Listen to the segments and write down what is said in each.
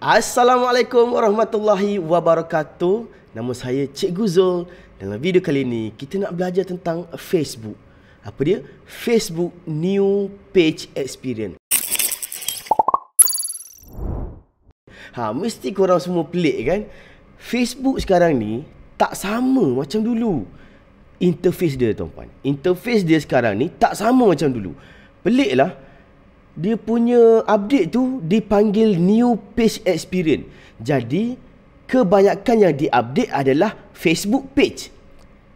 Assalamualaikum warahmatullahi wabarakatuh. Nama saya Cikgu Zul. Dalam video kali ini, kita nak belajar tentang Facebook. Apa dia? Facebook New Page Experience. Ha, mesti korang semua pelik kan? Facebook sekarang ni tak sama macam dulu. Interface dia tuan-tuan. Interface dia sekarang ni tak sama macam dulu. Pelik lah dia punya update tu dipanggil new page experience. Jadi kebanyakan yang diupdate adalah Facebook page.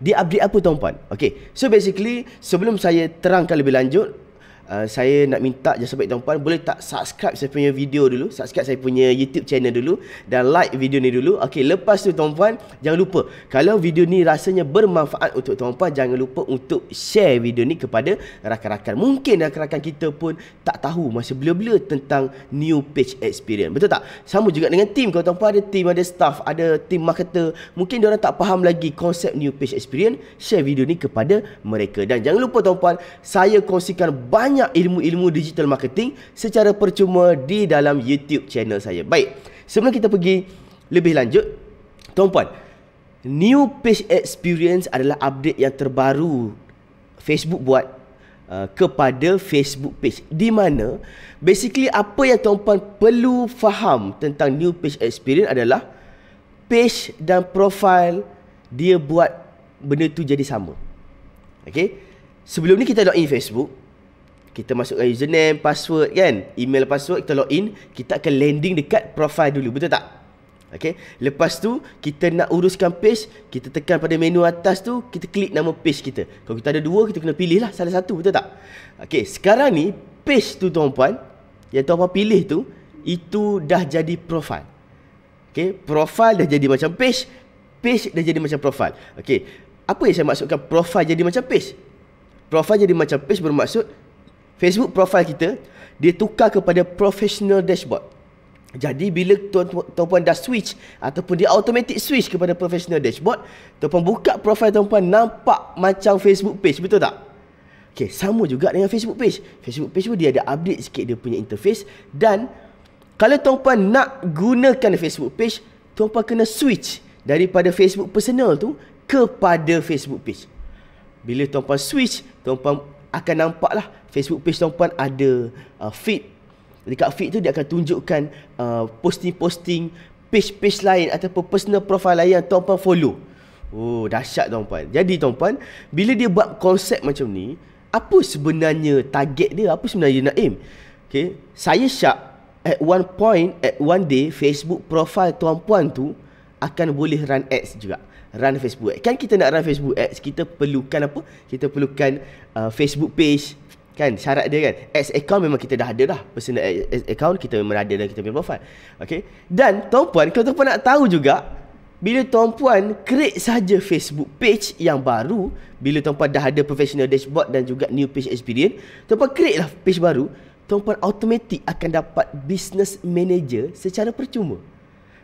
Dia update apa tuan-tuan? Okay. So basically sebelum saya terangkan lebih lanjut Uh, saya nak minta jasa baik tuan-puan boleh tak subscribe saya punya video dulu subscribe saya punya YouTube channel dulu dan like video ni dulu okey lepas tu tuan-puan jangan lupa kalau video ni rasanya bermanfaat untuk tuan-puan jangan lupa untuk share video ni kepada rakan-rakan mungkin rakan-rakan kita pun tak tahu masa blur-blur tentang new page experience betul tak sama juga dengan team kalau tuan-puan ada team ada staff ada team marketer mungkin dia orang tak faham lagi konsep new page experience share video ni kepada mereka dan jangan lupa tuan-puan saya kongsikan banyak banyak ilmu-ilmu digital marketing secara percuma di dalam YouTube channel saya. Baik, sebelum kita pergi lebih lanjut, tuan puan, new page experience adalah update yang terbaru Facebook buat uh, kepada Facebook page. Di mana basically apa yang tuan puan perlu faham tentang new page experience adalah page dan profile dia buat benda tu jadi sama. Okay. Sebelum ni kita login Facebook kita masukkan username, password kan, email password, kita log in. kita akan landing dekat profile dulu, betul tak? Okay, lepas tu kita nak uruskan page, kita tekan pada menu atas tu, kita klik nama page kita. Kalau kita ada dua, kita kena pilih lah salah satu, betul tak? Okay, sekarang ni page tu tuan puan, yang tuan puan pilih tu, itu dah jadi profile. Okay, profile dah jadi macam page, page dah jadi macam profile. Okay, apa yang saya maksudkan profile jadi macam page? Profile jadi macam page bermaksud Facebook profile kita dia tukar kepada professional dashboard. Jadi bila tuan-tuan dah switch ataupun dia automatic switch kepada professional dashboard, tuan-tuan buka profil tuan-tuan nampak macam Facebook page, betul tak? Okey, sama juga dengan Facebook page. Facebook page pun dia ada update sikit dia punya interface dan kalau tuan-tuan nak gunakan Facebook page, tuan-tuan kena switch daripada Facebook personal tu kepada Facebook page. Bila tuan-tuan switch, tuan-tuan akan nampaklah Facebook page tuan puan ada uh, feed Dekat feed tu dia akan tunjukkan uh, posting-posting page-page lain Ataupun personal profile lain yang tuan puan follow Oh dahsyat tuan puan Jadi tuan puan bila dia buat konsep macam ni Apa sebenarnya target dia? Apa sebenarnya dia nak aim? Okay. Saya syak at one point, at one day Facebook profile tuan puan tu akan boleh run ads juga run Facebook ads. Kan kita nak run Facebook ads, kita perlukan apa? Kita perlukan uh, Facebook page. Kan syarat dia kan. Ads account memang kita dah ada lah. Personal ads account kita memang ada dalam kita punya profile. Okay. Dan tuan puan, kalau tuan puan nak tahu juga, bila tuan puan create saja Facebook page yang baru, bila tuan puan dah ada professional dashboard dan juga new page experience, tuan puan create lah page baru, tuan puan automatik akan dapat business manager secara percuma.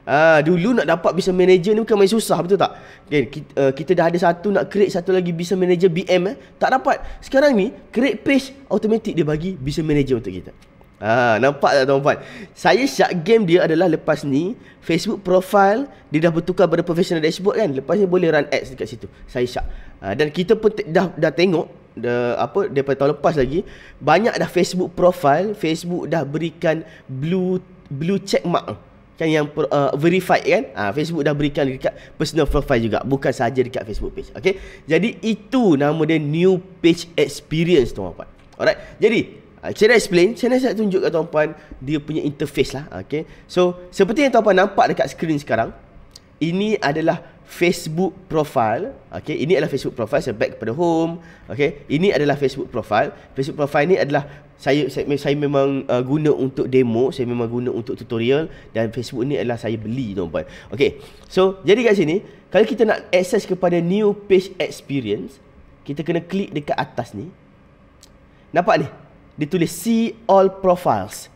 Ah, dulu nak dapat bisa manager ni bukan main susah betul tak? Okay, kita, uh, eh, kita dah ada satu nak create satu lagi bisa manager BM eh. Tak dapat. Sekarang ni create page automatic dia bagi bisa manager untuk kita. Ah, nampak tak tuan-tuan? Saya syak game dia adalah lepas ni Facebook profile dia dah bertukar pada professional dashboard kan. Lepas ni boleh run ads dekat situ. Saya syak. Ah, dan kita pun dah dah tengok the, apa daripada tahun lepas lagi banyak dah Facebook profile, Facebook dah berikan blue blue check mark kan yang uh, verified kan uh, Facebook dah berikan dekat personal profile juga bukan sahaja dekat Facebook page okey jadi itu nama dia new page experience tuan puan alright jadi saya ah, nak explain Saya nak tunjuk kat tuan-puan Dia punya interface lah Okay So Seperti yang tuan-puan nampak Dekat skrin sekarang Ini adalah Facebook profile. Okay, ini adalah Facebook profile. Saya back kepada home. Okay, ini adalah Facebook profile. Facebook profile ini adalah saya, saya saya memang uh, guna untuk demo, saya memang guna untuk tutorial dan Facebook ni adalah saya beli tuan-tuan. Okey. So, jadi kat sini, kalau kita nak access kepada new page experience, kita kena klik dekat atas ni. Nampak ni? Dia tulis see all profiles.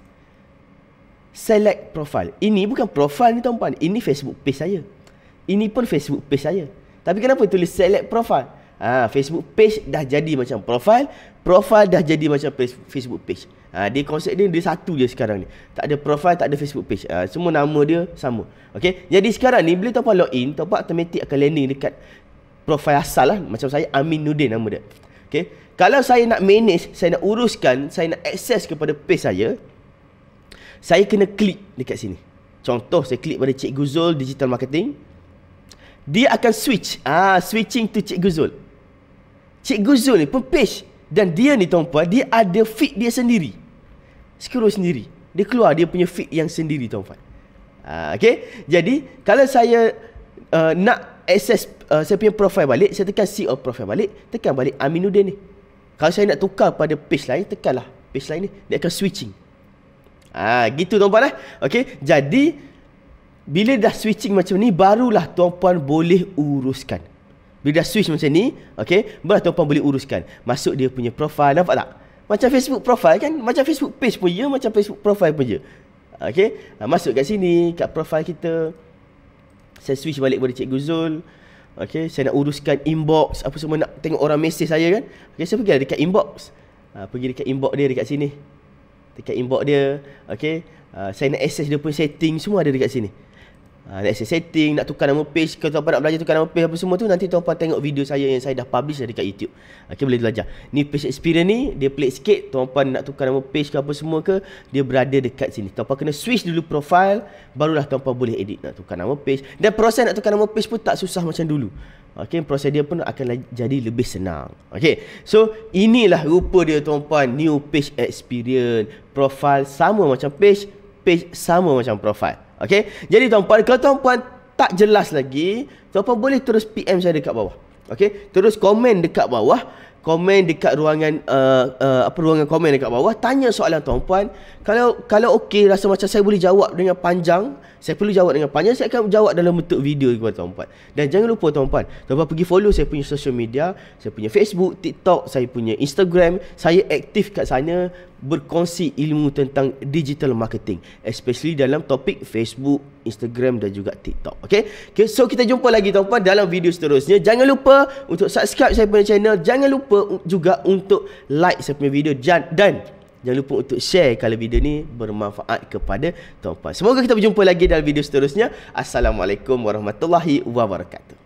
Select profile. Ini bukan profile ni tuan-tuan, ini Facebook page saya. Ini pun Facebook page saya. Tapi kenapa tulis select profile? Ha, Facebook page dah jadi macam profile. Profile dah jadi macam Facebook page. Ha, dia konsep dia, dia satu je sekarang ni. Tak ada profile, tak ada Facebook page. Ha, semua nama dia sama. Okay? Jadi sekarang ni, bila Tuan Puan login, Tuan Puan automatic akan landing dekat profile asal lah. Macam saya, Amin Nudin nama dia. Okay? Kalau saya nak manage, saya nak uruskan, saya nak access kepada page saya, saya kena klik dekat sini. Contoh, saya klik pada Cikgu Zul Digital Marketing dia akan switch ah switching to cikgu Zul cikgu Zul ni pepish dan dia ni tuan-puan dia ada fit dia sendiri scroll sendiri dia keluar dia punya fit yang sendiri tuan-puan ah okey jadi kalau saya uh, nak access uh, saya punya profile balik saya tekan see all profile balik tekan balik Aminuddin ni kalau saya nak tukar pada page lain tekanlah page lain ni dia akan switching ah gitu tuan-puan eh okey jadi bila dah switching macam ni barulah tuan-puan boleh uruskan. Bila dah switch macam ni, okay, barulah tuan-puan boleh uruskan. Masuk dia punya profile, nampak tak? Macam Facebook profile kan? Macam Facebook page pun ya, macam Facebook profile pun ya. Okey, ah, masuk kat sini, kat profile kita. Saya switch balik pada Cikgu Zul. okay. saya nak uruskan inbox apa semua nak tengok orang mesej saya kan. Okay, saya pergi dekat inbox. Ha, pergi dekat inbox dia dekat sini. Dekat inbox dia. okay. uh, saya nak access dia punya setting semua ada dekat sini. Ah, let's say setting, nak tukar nama page Kalau tuan-puan nak belajar tukar nama page apa semua tu Nanti tuan-puan tengok video saya yang saya dah publish dari kat YouTube ah, Okay boleh belajar Ni page experience ni, dia pelik sikit Tuan-puan nak tukar nama page ke apa semua ke Dia berada dekat sini Tuan-puan kena switch dulu profile Barulah tuan-puan boleh edit nak tukar nama page Dan proses nak tukar nama page pun tak susah macam dulu Okay, proses dia pun akan jadi lebih senang Okay, so inilah rupa dia tuan-puan New page experience Profile sama macam page Page sama macam profile Okay. Jadi tuan-puan, kalau tuan-puan tak jelas lagi, tuan-puan boleh terus PM saya dekat bawah. Okay. Terus komen dekat bawah. Komen dekat ruangan uh, uh, apa ruangan komen dekat bawah. Tanya soalan tuan-puan. Kalau kalau okey rasa macam saya boleh jawab dengan panjang. Saya perlu jawab dengan panjang. Saya akan jawab dalam bentuk video kepada tuan-puan. Dan jangan lupa tuan-puan. Tuan-puan pergi follow saya punya social media. Saya punya Facebook, TikTok, saya punya Instagram. Saya aktif kat sana berkongsi ilmu tentang digital marketing especially dalam topik Facebook, Instagram dan juga TikTok. Okay? okay so kita jumpa lagi tuan-tuan dalam video seterusnya. Jangan lupa untuk subscribe saya punya channel. Jangan lupa juga untuk like saya punya video dan, dan jangan lupa untuk share kalau video ni bermanfaat kepada tuan-tuan. Semoga kita berjumpa lagi dalam video seterusnya. Assalamualaikum warahmatullahi wabarakatuh.